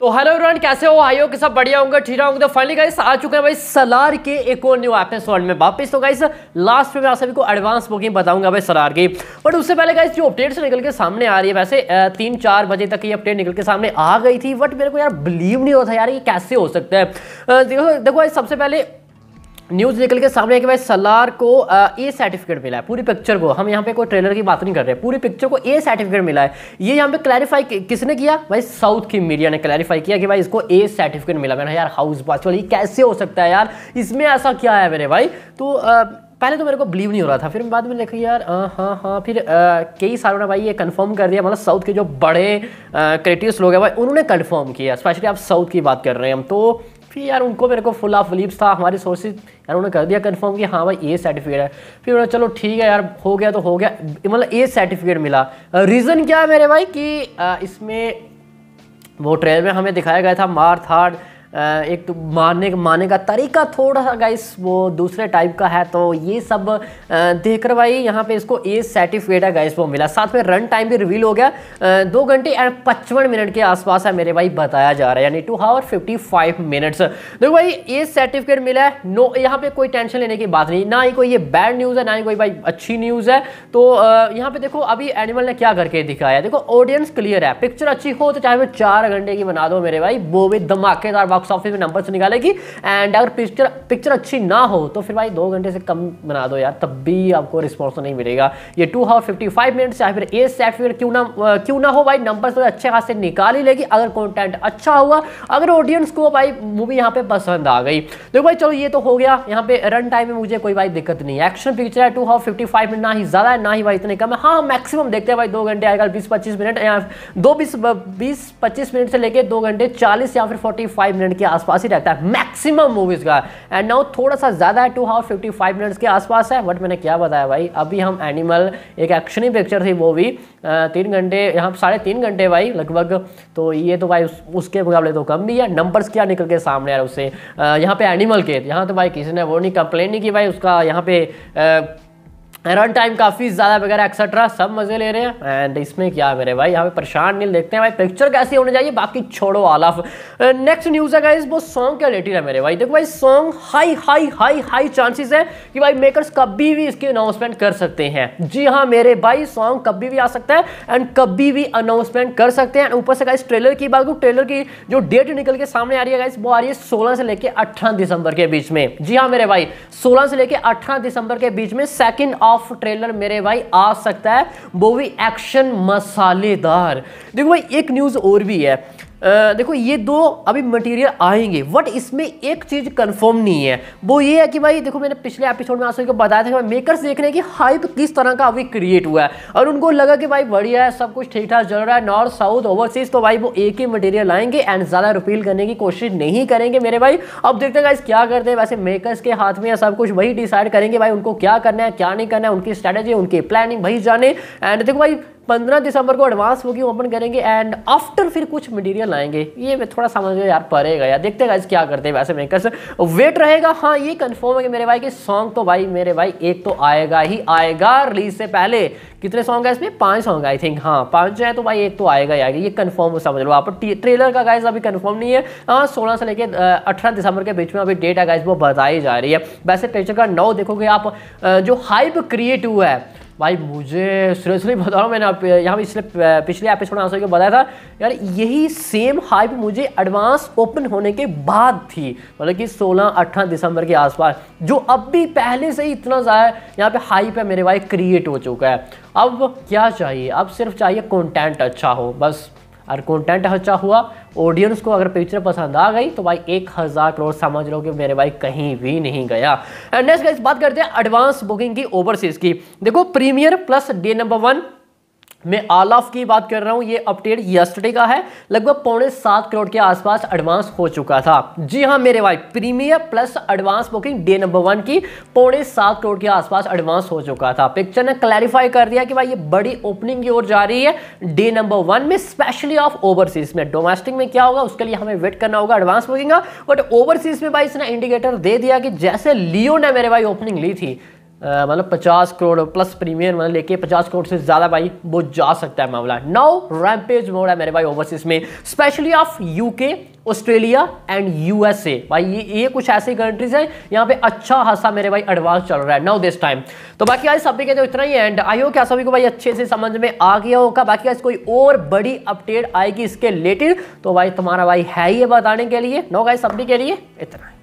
तो hello everyone कैसे हो आयो के सब बढ़िया होंगे ठीक होंगे तो फाइनली गाइस आ चुके हैं भाई सलार के एक और न्यू एपिसोड वर्ल्ड में वापस तो गाइस लास्ट में मैं आप सभी को एडवांस बुकिंग बताऊंगा भाई सलार की बट उससे पहले गाइस जो अपडेट्स निकल के सामने आ रही है वैसे तीन चार बजे तक ये अपडेट निकल के सामने आ गई थी बट मेरे को यार बिलीव नहीं होता यार ये कैसे हो सकता है देखो देखो सबसे पहले न्यूज़ निकल के सामने कि भाई सलार को ए सर्टिफिकेट मिला है पूरी पिक्चर को हम यहाँ पे कोई ट्रेलर की बात नहीं कर रहे हैं पूरी पिक्चर को ए सर्टिफिकेट मिला है ये यहाँ पे क्लैरिफाई किसने किया भाई साउथ की मीडिया ने क्लैरिफाई किया कि भाई इसको ए सर्टिफिकेट मिला मैंने यार हाउस बाचल ये कैसे हो सकता है यार इसमें ऐसा क्या है मेरे भाई तो आ, पहले तो मेरे को बिलीव नहीं हो रहा था फिर बाद में देखा यार आ, हाँ हाँ फिर कई सालों ने भाई ये कंफर्म कर दिया मतलब साउथ के जो बड़े क्रिएटिव्स लोग हैं भाई उन्होंने कंफर्म किया स्पेशली आप साउथ की बात कर रहे हैं हम तो फिर यार उनको मेरे को फुल ऑफ लीव्स था हमारे सोर्सेज यार उन्होंने कर दिया कंफर्म कि हाँ भाई ए सर्टिफिकेट है फिर उन्होंने चलो ठीक है यार हो गया तो हो गया मतलब ए सर्टिफिकेट मिला रीज़न क्या है मेरे भाई कि इसमें वो ट्रेल में हमें दिखाया गया था मार थार्ड एक तो मारने मारने का तरीका थोड़ा सा गाइस वो दूसरे टाइप का है तो ये सब देख कर भाई यहाँ पे इसको ए सर्टिफिकेट है गाइस वो मिला साथ में रन टाइम भी रिवील हो गया दो घंटे एंड पचपन मिनट के आसपास है मेरे भाई बताया जा रहा है यानी two hour fifty five minutes देखो भाई ए सर्टिफिकेट मिला है नो यहाँ पे कोई टेंशन लेने की बात नहीं ना ही कोई ये बैड न्यूज़ है ना ही कोई भाई अच्छी न्यूज़ है तो यहाँ पे देखो अभी एनिमल ने क्या करके दिखाया देखो ऑडियंस क्लियर है पिक्चर अच्छी हो तो चाहे वो चार घंटे की बना दो मेरे भाई वो भी धमाकेदार बॉक्स ऑफिस में नंबर निकालेगी एंड अगर पिक्चर पिक्चर अच्छी ना हो तो फिर भाई दो घंटे से कम बना दो यार तब भी आपको रिस्पॉन्स तो नहीं मिलेगा ये two hour fifty five minutes या फिर ए सेट फिगर क्यों ना क्यों ना हो भाई नंबर तो अच्छे खास निकाल ही लेगी अगर कॉन्टेंट अच्छा हुआ अगर ऑडियंस को भाई मूवी यहाँ पे पसंद आ गई देखो तो भाई चलो ये तो हो गया यहाँ पे रन टाइम में मुझे कोई भाई दिक्कत नहीं एक्शन पिक्चर है two hour fifty five minute ना ही ज़्यादा है ना ही भाई इतने कम है हाँ मैक्सिमम देखते हैं भाई दो घंटे आएगा बीस पच्चीस मिनट या दो बीस बीस पच्चीस मिनट से लेकर दो घंटे चालीस या फिर फोर्टी फाइव मिनट मिनट के आसपास ही रहता है मैक्सिमम मूवीज़ का एंड नाउ थोड़ा सा ज़्यादा है two hour fifty five minutes के आसपास है बट मैंने क्या बताया भाई अभी हम एनिमल एक एक्शनी पिक्चर थी वो भी तीन घंटे यहाँ साढ़े तीन घंटे भाई लगभग तो ये तो भाई उस, उसके मुकाबले तो कम भी है नंबर्स क्या निकल के सामने आ रहे उससे यहाँ पे एनिमल के यहाँ तो भाई किसी ने वो नहीं कंप्लेन नहीं की भाई उसका यहाँ पे आ, रन टाइम काफ़ी ज़्यादा वगैरह एक्सेट्रा सब मज़े ले रहे हैं एंड इसमें क्या मेरे भाई यहाँ पे परेशान नहीं देखते हैं भाई पिक्चर कैसी होने चाहिए बाकी छोड़ो आलाफ नेक्स्ट न्यूज़ है गाइस वो सॉन्ग क्या रिलेटेड है मेरे भाई देखो भाई song high high high high chances है कि भाई मेकर्स कभी भी इसकी अनाउंसमेंट कर सकते हैं जी हाँ मेरे भाई सॉन्ग कभी भी आ सकता है एंड कभी भी अनाउंसमेंट कर सकते हैं ऊपर से गाइस ट्रेलर की बात करूँ ट्रेलर की जो डेट निकल के सामने आ रही है गाइस वो आ रही है सोलह से लेकर अठारह दिसंबर के बीच में जी हाँ मेरे भाई सोलह से लेकर अठारह दिसंबर के बीच में सेकेंड ऑफ ऑफ ट्रेलर मेरे भाई आ सकता है वो भी एक्शन मसालेदार देखो भाई एक न्यूज़ और भी है देखो ये दो अभी मटेरियल आएंगे बट इसमें एक चीज़ कंफर्म नहीं है वो ये है कि भाई देखो मैंने पिछले एपिसोड में आपको बताया था कि मेकर्स देख रहे हैं कि हाइप किस तरह का अभी क्रिएट हुआ है और उनको लगा कि भाई बढ़िया है सब कुछ ठीक ठाक चल रहा है नॉर्थ साउथ ओवरसीज तो भाई वो एक ही मटेरियल आएंगे एंड ज़्यादा रिपील करने की कोशिश नहीं करेंगे मेरे भाई अब देखते हैं क्या करते हैं वैसे मेकर्स के हाथ में सब कुछ वही डिसाइड करेंगे भाई उनको क्या करना है क्या नहीं करना है उनकी स्ट्रैटेजी उनकी प्लानिंग वही जाने एंड देखो भाई पंद्रह दिसंबर को एडवांस बुकिंग ओपन करेंगे एंड आफ्टर फिर कुछ मटेरियल आएंगे ये मैं थोड़ा समझ गया यार पड़ेगा यार देखते हैं क्या करते हैं वैसे मेकर्स वेट रहेगा हाँ ये कंफर्म है कि मेरे भाई के सॉन्ग तो भाई मेरे भाई एक तो आएगा ही आएगा रिलीज से पहले कितने सॉन्ग है इसमें पांच सॉन्ग आई थिंक हाँ पांच है तो भाई एक तो आएगा ही आएगा ये कन्फर्म समझ लो आप ट्रेलर का गाइज अभी कन्फर्म नहीं है हाँ सोलह से लेकर अठारह दिसंबर के बीच में अभी डेट है गाइज वो बताई जा रही है वैसे ट्रेचर का नौ देखोगे आप जो हाइप क्रिएट हुआ है भाई मुझे सीरियसली बता रहा हूँ मैंने यहाँ इसलिए पिछले एपिसोड आंसर के बताया था यार यही सेम हाइप मुझे एडवांस ओपन होने के बाद थी मतलब कि 16 18 दिसंबर के आसपास जो अब भी पहले से ही इतना ज़्यादा यहाँ पे हाइप है मेरे भाई क्रिएट हो चुका है अब क्या चाहिए अब सिर्फ चाहिए कॉन्टेंट अच्छा हो बस अगर कॉन्टेंट अच्छा हुआ ऑडियंस को अगर पिक्चर पसंद आ गई तो भाई एक हज़ार करोड़ समझ लो कि मेरे भाई कहीं भी नहीं गया एंड नेक्स्ट बात करते हैं एडवांस बुकिंग की ओवरसीज़ की देखो premiere plus day number one मैं आल ऑफ की बात कर रहा हूँ ये अपडेट यस्टरडे का है लगभग पौने सात करोड़ के आसपास एडवांस हो चुका था जी हाँ मेरे भाई premiere plus advance booking day number one की पौने सात करोड़ के आसपास एडवांस हो चुका था पिक्चर ने क्लैरिफाई कर दिया कि भाई ये बड़ी ओपनिंग की ओर जा रही है डे नंबर वन में स्पेशली ऑफ ओवरसीज में डोमेस्टिक में क्या होगा उसके लिए हमें वेट करना होगा एडवांस बुकिंग का बट ओवरसीज में भाई इसने इंडिकेटर दे दिया कि जैसे लियो ने मेरे भाई ओपनिंग ली थी मतलब 50 करोड़ प्लस प्रीमियम मतलब लेके 50 करोड़ से ज़्यादा भाई वो जा सकता है मामला नाउ रैम्पेज मोड है मेरे भाई ओवरसीज में specially of UK Australia and USA भाई ये ये कुछ ऐसी कंट्रीज हैं यहाँ पे अच्छा खासा मेरे भाई एडवांस चल रहा है नाउ दिस टाइम तो बाकी आज सभी के तो इतना ही एंड आई हो क्या सभी को भाई अच्छे से समझ में आ गया होगा बाकी आज कोई और बड़ी अपडेट आएगी इसके रिलेटेड तो भाई तुम्हारा भाई है ये बताने के लिए नो गाय सभी के लिए इतना